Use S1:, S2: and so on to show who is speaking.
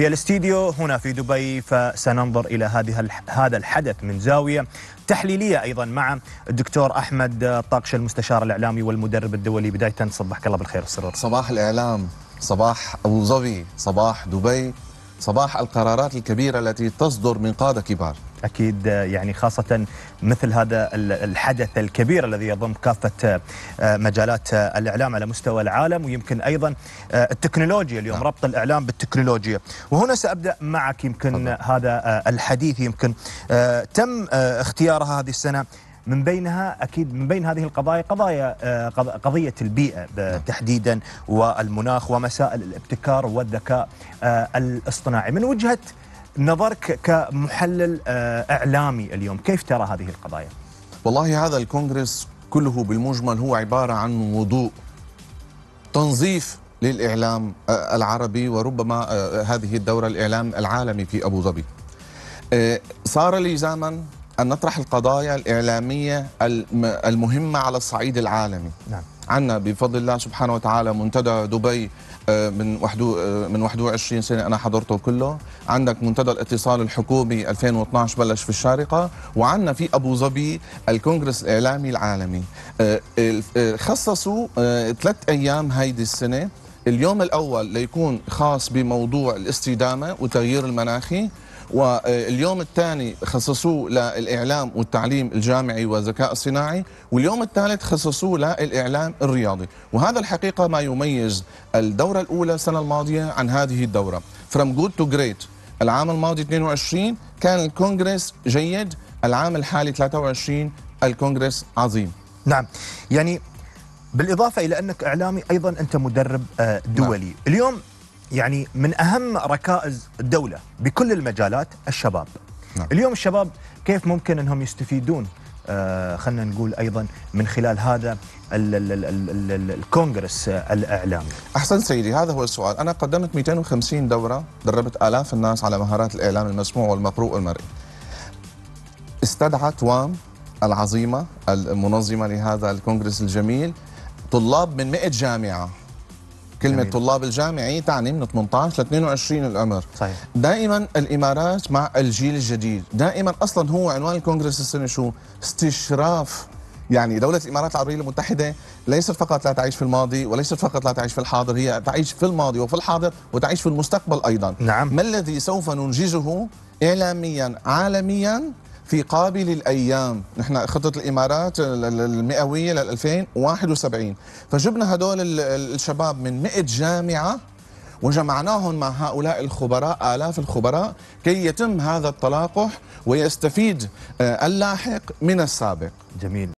S1: في الاستديو هنا في دبي فسننظر إلى هذه هذا الحدث من زاوية تحليلية أيضا مع الدكتور أحمد طاقش المستشار الإعلامي والمدرب الدولي بداية صباحك الله بالخير والسرور صباح الإعلام صباح أبو ظبي صباح دبي
S2: صباح القرارات الكبيرة التي تصدر من قادة كبار
S1: أكيد يعني خاصة مثل هذا الحدث الكبير الذي يضم كافة آه، مجالات آه، الإعلام على مستوى العالم ويمكن أيضا آه، التكنولوجيا اليوم نعم. ربط الإعلام بالتكنولوجيا وهنا سأبدأ معك يمكن هذا الحديث يمكن تم اختيارها هذه السنة من بينها أكيد من بين هذه القضايا قضايا آه، قضية البيئة نعم. تحديدا والمناخ ومسائل الابتكار والذكاء آه، الاصطناعي من وجهة نظرك كمحلل آه، إعلامي اليوم كيف ترى هذه القضايا؟ والله هذا الكونغرس كله بالمجمل هو عبارة عن وضوء
S2: تنظيف للإعلام العربي وربما هذه الدورة الإعلام العالمي في أبو ظبي صار لزاما أن نطرح القضايا الإعلامية المهمة على الصعيد العالمي نعم. عنا بفضل الله سبحانه وتعالى منتدى دبي آه، من وحدو آه، من 21 سنه انا حضرته كله عندك منتدى الاتصال الحكومي 2012 بلش في الشارقه وعندنا في ابو ظبي الكونغرس الاعلامي العالمي آه، خصصوا ثلاث ايام هيدي السنه اليوم الاول ليكون خاص بموضوع الاستدامه والتغيير المناخي واليوم الثاني خصصوه للإعلام والتعليم الجامعي والذكاء الصناعي واليوم الثالث خصصوه للإعلام الرياضي وهذا الحقيقة ما يميز الدورة الأولى السنة الماضية عن هذه الدورة فروم جود تو جريت العام الماضي 22 كان الكونغرس جيد العام الحالي
S1: 23 الكونغرس عظيم نعم يعني بالإضافة إلى أنك إعلامي أيضا أنت مدرب آه، دولي نعم. اليوم يعني من أهم ركائز الدولة بكل المجالات الشباب نعم. اليوم الشباب كيف ممكن أنهم يستفيدون آه خلنا نقول أيضا من خلال هذا الكونغرس الإعلامي أحسن سيدي هذا هو السؤال أنا قدمت 250 دورة
S2: دربت آلاف الناس على مهارات الإعلام المسموع والمقروء والمرئي استدعت وام العظيمة المنظمة لهذا الكونغرس الجميل طلاب من 100 جامعة كلمه جميل. طلاب الجامعي تعني من 18 ل 22 العمر صحيح دائما الامارات مع الجيل الجديد دائما اصلا هو عنوان الكونغرس السنه شو استشراف يعني دولة الإمارات العربية المتحدة ليست فقط لا تعيش في الماضي وليست فقط لا تعيش في الحاضر هي تعيش في الماضي وفي الحاضر وتعيش في المستقبل أيضا نعم. ما الذي سوف ننجزه إعلاميا عالميا في قابل الايام نحن خطه الامارات المئويه لل 2071 فجبنا هدول الشباب من 100 جامعه وجمعناهم مع هؤلاء الخبراء آلاف الخبراء كي يتم هذا التلاقح ويستفيد آه، اللاحق من السابق جميل